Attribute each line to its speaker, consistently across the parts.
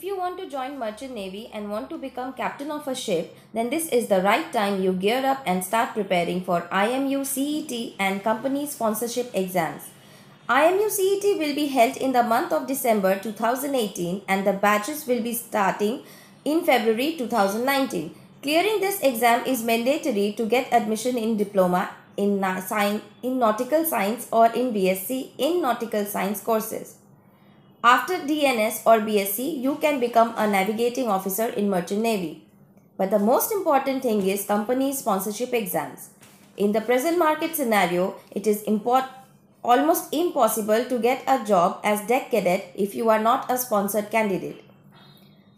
Speaker 1: If you want to join Merchant Navy and want to become captain of a ship, then this is the right time you gear up and start preparing for IMU CET and company sponsorship exams. IMU CET will be held in the month of December 2018 and the batches will be starting in February 2019. Clearing this exam is mandatory to get admission in diploma in, in nautical science or in BSc in nautical science courses. After DNS or BSc, you can become a navigating officer in Merchant Navy. But the most important thing is company sponsorship exams. In the present market scenario, it is import almost impossible to get a job as deck cadet if you are not a sponsored candidate.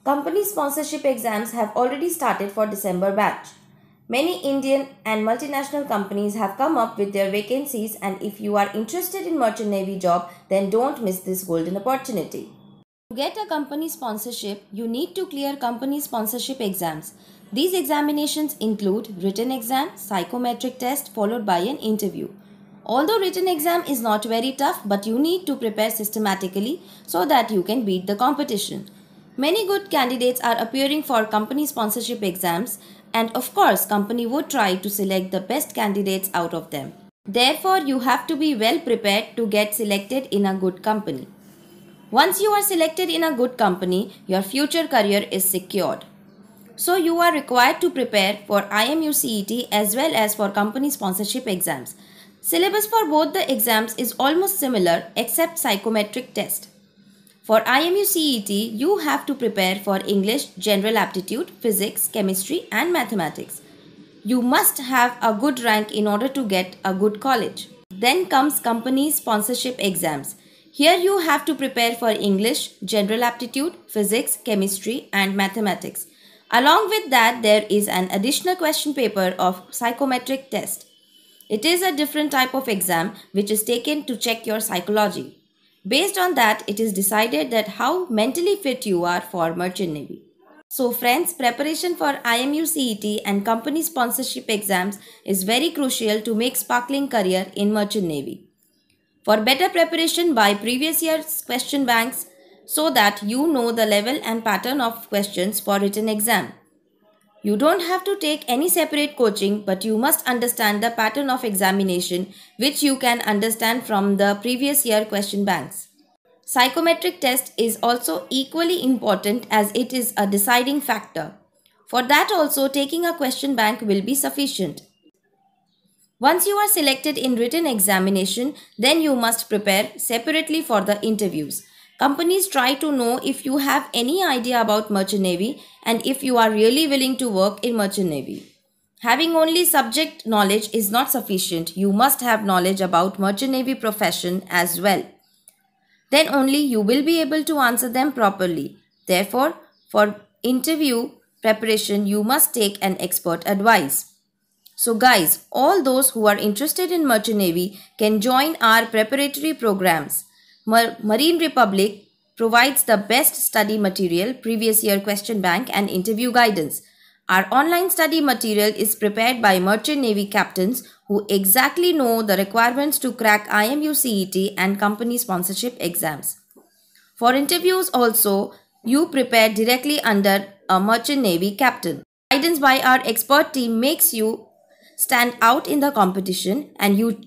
Speaker 1: Company sponsorship exams have already started for December batch. Many Indian and multinational companies have come up with their vacancies and if you are interested in merchant navy job then don't miss this golden opportunity. To get a company sponsorship, you need to clear company sponsorship exams. These examinations include written exam, psychometric test followed by an interview. Although written exam is not very tough but you need to prepare systematically so that you can beat the competition. Many good candidates are appearing for company sponsorship exams and of course company would try to select the best candidates out of them. Therefore, you have to be well prepared to get selected in a good company. Once you are selected in a good company, your future career is secured. So you are required to prepare for IMU CET as well as for company sponsorship exams. Syllabus for both the exams is almost similar except psychometric test. For IMU CET, you have to prepare for English, General Aptitude, Physics, Chemistry and Mathematics. You must have a good rank in order to get a good college. Then comes company sponsorship exams. Here you have to prepare for English, General Aptitude, Physics, Chemistry and Mathematics. Along with that, there is an additional question paper of psychometric test. It is a different type of exam which is taken to check your psychology. Based on that, it is decided that how mentally fit you are for Merchant Navy. So friends, preparation for IMU CET and company sponsorship exams is very crucial to make sparkling career in Merchant Navy. For better preparation by previous year's question banks so that you know the level and pattern of questions for written exam. You don't have to take any separate coaching, but you must understand the pattern of examination, which you can understand from the previous year question banks. Psychometric test is also equally important as it is a deciding factor. For that also, taking a question bank will be sufficient. Once you are selected in written examination, then you must prepare separately for the interviews. Companies try to know if you have any idea about merchant navy and if you are really willing to work in merchant navy. Having only subject knowledge is not sufficient. You must have knowledge about merchant navy profession as well. Then only you will be able to answer them properly. Therefore, for interview preparation, you must take an expert advice. So guys, all those who are interested in merchant navy can join our preparatory programs. Marine Republic provides the best study material, previous year question bank, and interview guidance. Our online study material is prepared by merchant navy captains who exactly know the requirements to crack IMU CET and company sponsorship exams. For interviews also, you prepare directly under a merchant navy captain. Guidance by our expert team makes you stand out in the competition and you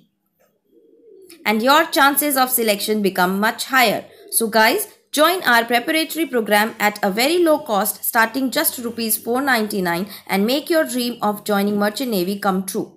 Speaker 1: and your chances of selection become much higher. So guys, Join our preparatory program at a very low cost starting just rupees 499 and make your dream of joining Merchant Navy come true.